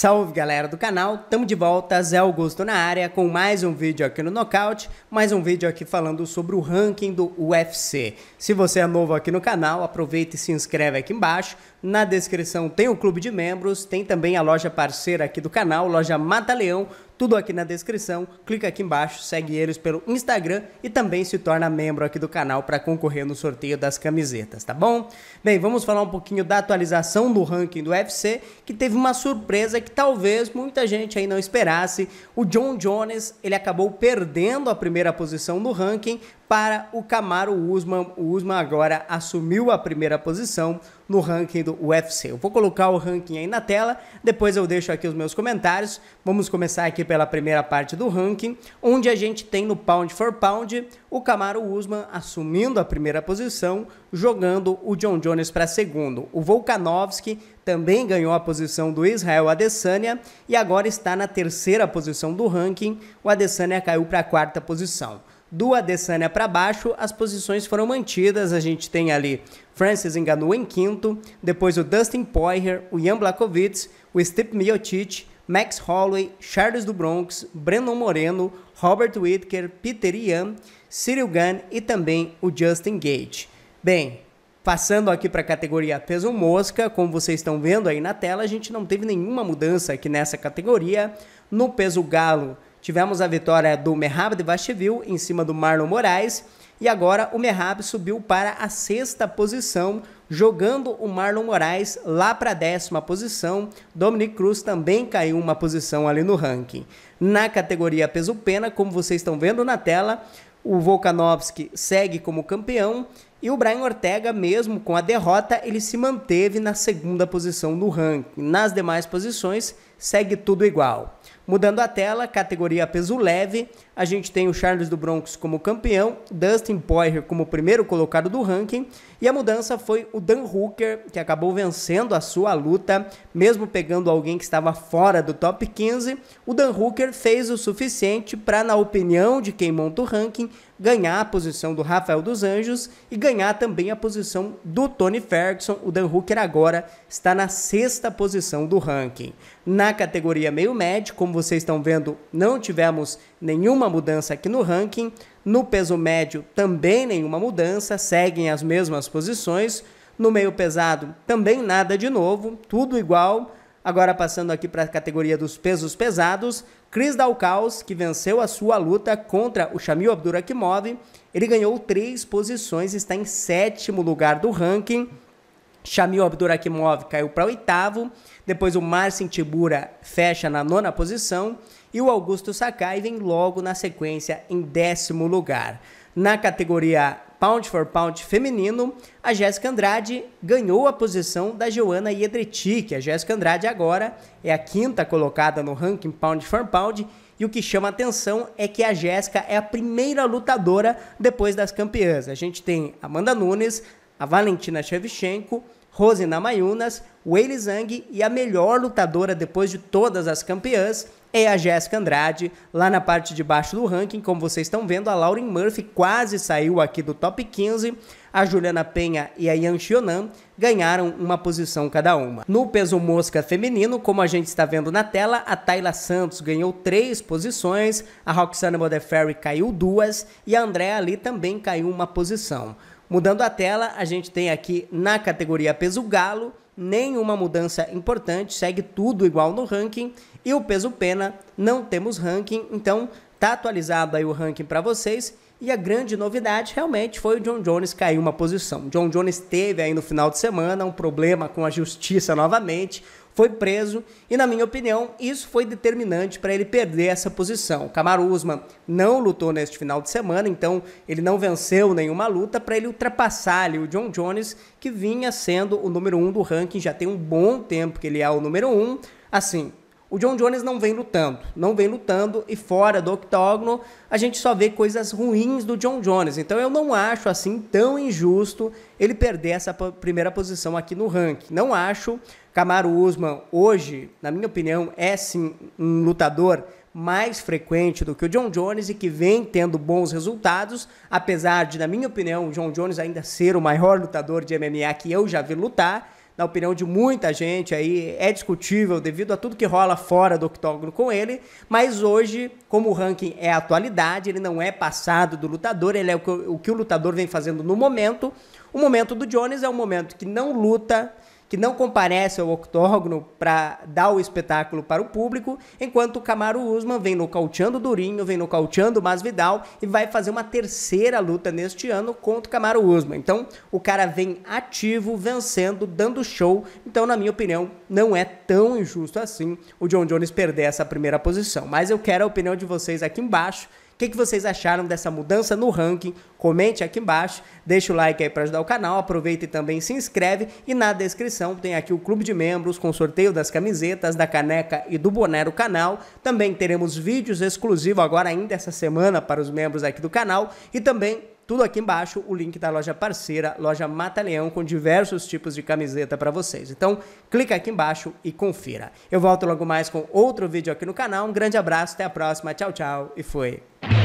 Salve galera do canal, tamo de volta, Zé Augusto na área com mais um vídeo aqui no Knockout, mais um vídeo aqui falando sobre o ranking do UFC. Se você é novo aqui no canal, aproveita e se inscreve aqui embaixo. Na descrição tem o clube de membros, tem também a loja parceira aqui do canal, loja Mata Leão, tudo aqui na descrição. Clica aqui embaixo, segue eles pelo Instagram e também se torna membro aqui do canal para concorrer no sorteio das camisetas, tá bom? Bem, vamos falar um pouquinho da atualização do ranking do UFC, que teve uma surpresa que talvez muita gente aí não esperasse. O John Jones, ele acabou perdendo a primeira posição no ranking, para o Camaro Usman. O Usman agora assumiu a primeira posição no ranking do UFC. Eu vou colocar o ranking aí na tela, depois eu deixo aqui os meus comentários. Vamos começar aqui pela primeira parte do ranking, onde a gente tem no pound for pound o Camaro Usman assumindo a primeira posição, jogando o John Jones para segundo. O Volkanovski também ganhou a posição do Israel Adesanya e agora está na terceira posição do ranking. O Adesanya caiu para a quarta posição. Do Adesanya para baixo, as posições foram mantidas. A gente tem ali Francis Ngannou em quinto, depois o Dustin Poirier, o Jan blakowicz o Steve Miocic, Max Holloway, Charles do Bronx, Brandon Moreno, Robert whitaker Peter Ian, Cyril Gunn e também o Justin Gage. Bem, Passando aqui para a categoria peso mosca, como vocês estão vendo aí na tela, a gente não teve nenhuma mudança aqui nessa categoria. No peso galo, Tivemos a vitória do Merrab de Vacheville em cima do Marlon Moraes. E agora o Merrab subiu para a sexta posição, jogando o Marlon Moraes lá para a décima posição. Dominic Cruz também caiu uma posição ali no ranking. Na categoria peso-pena, como vocês estão vendo na tela, o Volkanovski segue como campeão e o Brian Ortega, mesmo com a derrota, ele se manteve na segunda posição no ranking. Nas demais posições, segue tudo igual. Mudando a tela, categoria peso leve, a gente tem o Charles do Broncos como campeão, Dustin Poirier como primeiro colocado do ranking, e a mudança foi o Dan Hooker, que acabou vencendo a sua luta, mesmo pegando alguém que estava fora do top 15. O Dan Hooker fez o suficiente para, na opinião de quem monta o ranking, ganhar a posição do Rafael dos Anjos e ganhar também a posição do Tony Ferguson. O Dan Hooker agora está na sexta posição do ranking. Na categoria meio médio, como vocês estão vendo, não tivemos nenhuma mudança aqui no ranking. No peso médio, também nenhuma mudança, seguem as mesmas posições. No meio pesado, também nada de novo, tudo igual. Agora passando aqui para a categoria dos pesos pesados, Chris Daukaus, que venceu a sua luta contra o Shamil Abdurakhimov, ele ganhou três posições, está em sétimo lugar do ranking. Shamil Abdurakhimov caiu para oitavo, depois o Marcin Tibura fecha na nona posição e o Augusto Sakai vem logo na sequência em décimo lugar. Na categoria pound for pound feminino, a Jéssica Andrade ganhou a posição da Joana Iedretic. A Jéssica Andrade agora é a quinta colocada no ranking pound for pound. E o que chama atenção é que a Jéssica é a primeira lutadora depois das campeãs. A gente tem Amanda Nunes, a Valentina Shevchenko, Rosina Mayunas, Weili Zhang e a melhor lutadora depois de todas as campeãs, é a Jéssica Andrade. Lá na parte de baixo do ranking, como vocês estão vendo, a Lauren Murphy quase saiu aqui do top 15. A Juliana Penha e a Yan Xionan ganharam uma posição cada uma. No peso mosca feminino, como a gente está vendo na tela, a Tayla Santos ganhou três posições, a Roxana Modafferi caiu duas e a Andréa ali também caiu uma posição. Mudando a tela, a gente tem aqui na categoria peso galo, nenhuma mudança importante, segue tudo igual no ranking. E o peso pena, não temos ranking, então tá atualizado aí o ranking para vocês. E a grande novidade realmente foi o John Jones cair uma posição. John Jones teve aí no final de semana um problema com a justiça novamente foi preso e, na minha opinião, isso foi determinante para ele perder essa posição. O Usman não lutou neste final de semana, então ele não venceu nenhuma luta para ele ultrapassar ali, o John Jones, que vinha sendo o número um do ranking, já tem um bom tempo que ele é o número um. Assim, o John Jones não vem lutando, não vem lutando e fora do octógono a gente só vê coisas ruins do John Jones. Então eu não acho assim tão injusto ele perder essa primeira posição aqui no ranking. Não acho. Camaro Usman hoje, na minha opinião, é sim um lutador mais frequente do que o John Jones e que vem tendo bons resultados, apesar de, na minha opinião, o John Jones ainda ser o maior lutador de MMA que eu já vi lutar na opinião de muita gente aí, é discutível devido a tudo que rola fora do octógono com ele, mas hoje, como o ranking é atualidade, ele não é passado do lutador, ele é o que o, o, que o lutador vem fazendo no momento. O momento do Jones é um momento que não luta, que não comparece ao octógono para dar o espetáculo para o público, enquanto o Camaro Usman vem nocauteando Durinho, vem nocauteando Masvidal e vai fazer uma terceira luta neste ano contra o Camaro Usman. Então, o cara vem ativo, vencendo, dando show. Então, na minha opinião, não é tão injusto assim o John Jones perder essa primeira posição. Mas eu quero a opinião de vocês aqui embaixo que, que vocês acharam dessa mudança no ranking? Comente aqui embaixo, deixa o like aí para ajudar o canal, aproveita e também se inscreve. E na descrição tem aqui o clube de membros com sorteio das camisetas, da caneca e do boné do canal. Também teremos vídeos exclusivos agora ainda essa semana para os membros aqui do canal e também tudo aqui embaixo, o link da loja parceira, loja Mata Leão, com diversos tipos de camiseta para vocês. Então, clica aqui embaixo e confira. Eu volto logo mais com outro vídeo aqui no canal. Um grande abraço, até a próxima, tchau, tchau e fui!